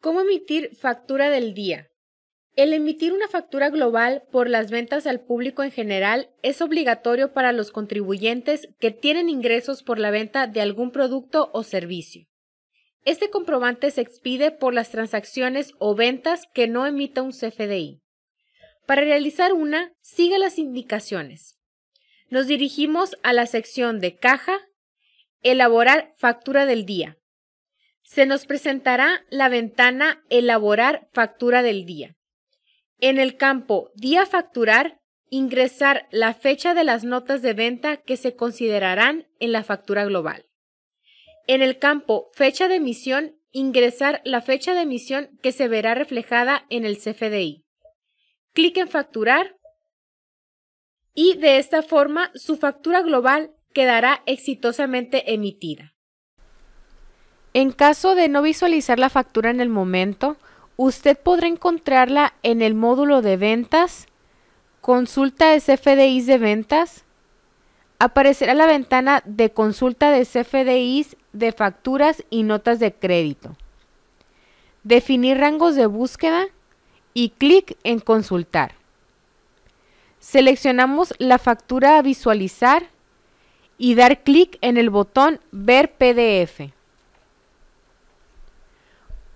¿Cómo emitir factura del día? El emitir una factura global por las ventas al público en general es obligatorio para los contribuyentes que tienen ingresos por la venta de algún producto o servicio. Este comprobante se expide por las transacciones o ventas que no emita un CFDI. Para realizar una, siga las indicaciones. Nos dirigimos a la sección de caja, elaborar factura del día. Se nos presentará la ventana Elaborar factura del día. En el campo Día facturar, ingresar la fecha de las notas de venta que se considerarán en la factura global. En el campo Fecha de emisión, ingresar la fecha de emisión que se verá reflejada en el CFDI. Clic en Facturar y de esta forma su factura global quedará exitosamente emitida. En caso de no visualizar la factura en el momento, usted podrá encontrarla en el módulo de ventas, consulta de CFDIs de ventas, aparecerá la ventana de consulta de CFDIs de facturas y notas de crédito, definir rangos de búsqueda y clic en consultar. Seleccionamos la factura a visualizar y dar clic en el botón ver PDF.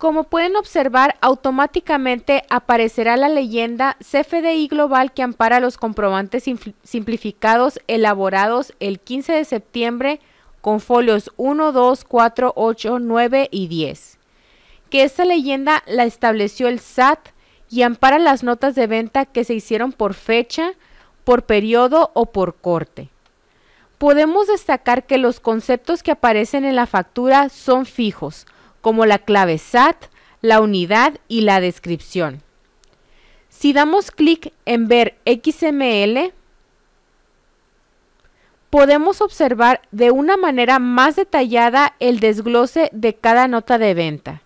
Como pueden observar, automáticamente aparecerá la leyenda CFDI Global que ampara los comprobantes simplificados elaborados el 15 de septiembre con folios 1, 2, 4, 8, 9 y 10. Que esta leyenda la estableció el SAT y ampara las notas de venta que se hicieron por fecha, por periodo o por corte. Podemos destacar que los conceptos que aparecen en la factura son fijos, como la clave SAT, la unidad y la descripción. Si damos clic en ver XML, podemos observar de una manera más detallada el desglose de cada nota de venta.